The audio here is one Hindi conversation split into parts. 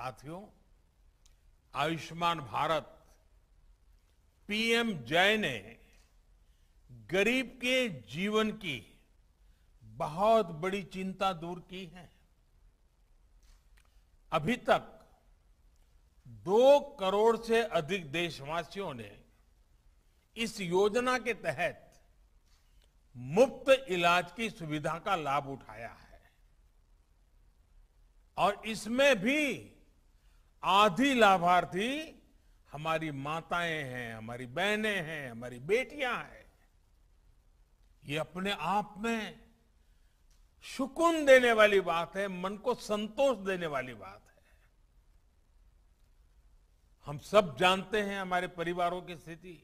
साथियों आयुष्मान भारत पीएम जय ने गरीब के जीवन की बहुत बड़ी चिंता दूर की है अभी तक दो करोड़ से अधिक देशवासियों ने इस योजना के तहत मुफ्त इलाज की सुविधा का लाभ उठाया है और इसमें भी आधी लाभार्थी हमारी माताएं हैं हमारी बहनें हैं हमारी बेटियां हैं ये अपने आप में सुकून देने वाली बात है मन को संतोष देने वाली बात है हम सब जानते हैं हमारे परिवारों की स्थिति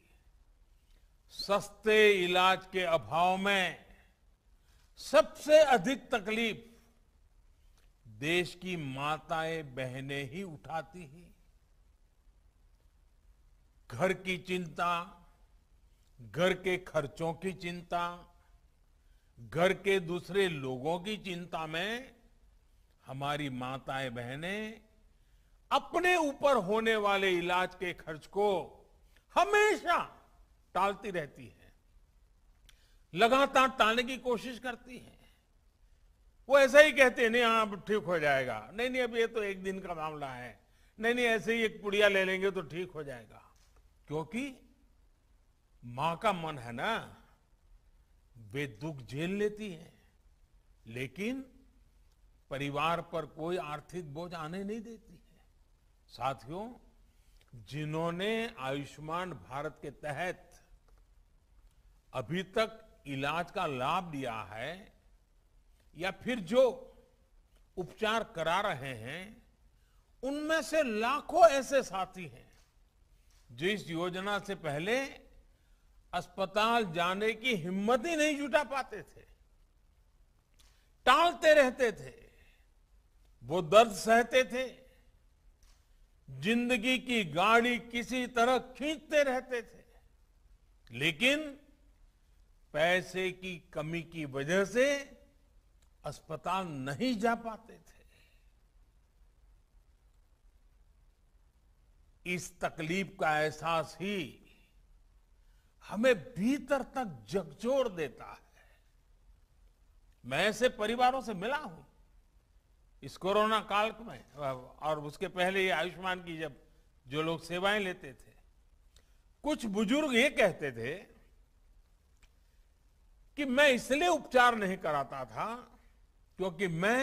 सस्ते इलाज के अभाव में सबसे अधिक तकलीफ देश की माताएं बहनें ही उठाती हैं घर की चिंता घर के खर्चों की चिंता घर के दूसरे लोगों की चिंता में हमारी माताएं बहनें अपने ऊपर होने वाले इलाज के खर्च को हमेशा टालती रहती है लगातार टालने की कोशिश करती है वो ऐसा ही कहते हैं नहीं हाँ ठीक हो जाएगा नहीं नहीं अब ये तो एक दिन का मामला है नहीं नहीं ऐसे ही एक पुड़िया ले लेंगे तो ठीक हो जाएगा क्योंकि मां का मन है ना वे दुख झेल लेती है लेकिन परिवार पर कोई आर्थिक बोझ आने नहीं देती है साथियों जिन्होंने आयुष्मान भारत के तहत अभी तक इलाज का लाभ लिया है या फिर जो उपचार करा रहे हैं उनमें से लाखों ऐसे साथी हैं जो इस योजना से पहले अस्पताल जाने की हिम्मत ही नहीं जुटा पाते थे टालते रहते थे वो दर्द सहते थे जिंदगी की गाड़ी किसी तरह खींचते रहते थे लेकिन पैसे की कमी की वजह से अस्पताल नहीं जा पाते थे इस तकलीफ का एहसास ही हमें भीतर तक जगजोर देता है मैं ऐसे परिवारों से मिला हूं इस कोरोना काल में और उसके पहले ये आयुष्मान की जब जो लोग सेवाएं लेते थे कुछ बुजुर्ग ये कहते थे कि मैं इसलिए उपचार नहीं कराता था क्योंकि मैं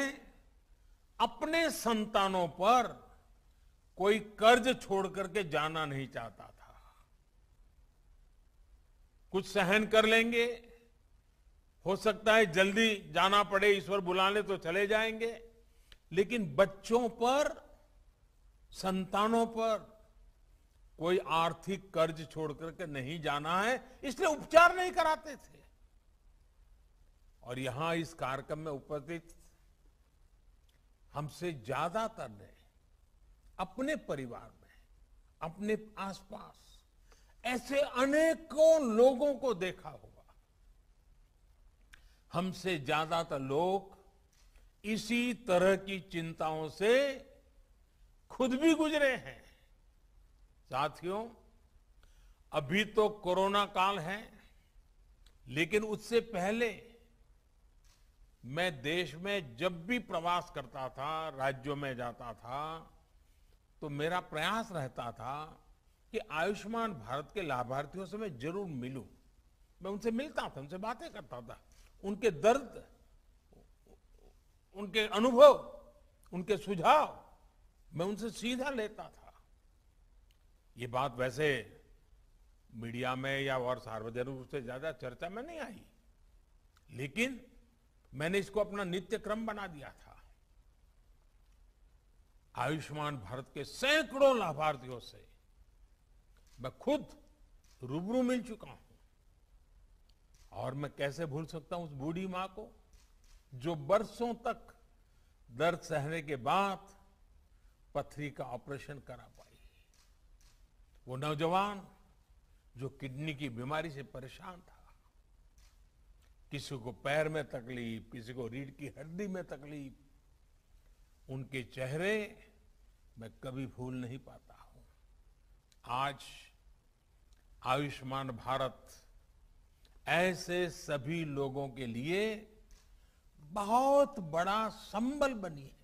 अपने संतानों पर कोई कर्ज छोड़ करके जाना नहीं चाहता था कुछ सहन कर लेंगे हो सकता है जल्दी जाना पड़े ईश्वर बुलाने तो चले जाएंगे लेकिन बच्चों पर संतानों पर कोई आर्थिक कर्ज छोड़ करके नहीं जाना है इसलिए उपचार नहीं कराते थे और यहां इस कार्यक्रम में उपस्थित हमसे ज्यादातर ने अपने परिवार में अपने आसपास ऐसे अनेकों लोगों को देखा होगा हमसे ज्यादातर लोग इसी तरह की चिंताओं से खुद भी गुजरे हैं साथियों अभी तो कोरोना काल है लेकिन उससे पहले मैं देश में जब भी प्रवास करता था राज्यों में जाता था तो मेरा प्रयास रहता था कि आयुष्मान भारत के लाभार्थियों से मैं जरूर मिलूं मैं उनसे मिलता था उनसे बातें करता था उनके दर्द उनके अनुभव उनके सुझाव मैं उनसे सीधा लेता था ये बात वैसे मीडिया में या और सार्वजनिक रूप से ज्यादा चर्चा में नहीं आई लेकिन मैंने इसको अपना नित्य क्रम बना दिया था आयुष्मान भारत के सैकड़ों लाभार्थियों से मैं खुद रूबरू मिल चुका हूं और मैं कैसे भूल सकता हूं उस बूढ़ी मां को जो बरसों तक दर्द सहने के बाद पथरी का ऑपरेशन करा पाई वो नौजवान जो किडनी की बीमारी से परेशान था किसी को पैर में तकलीफ किसी को रीढ़ की हड्डी में तकलीफ उनके चेहरे मैं कभी भूल नहीं पाता हूं आज आयुष्मान भारत ऐसे सभी लोगों के लिए बहुत बड़ा संबल बनी है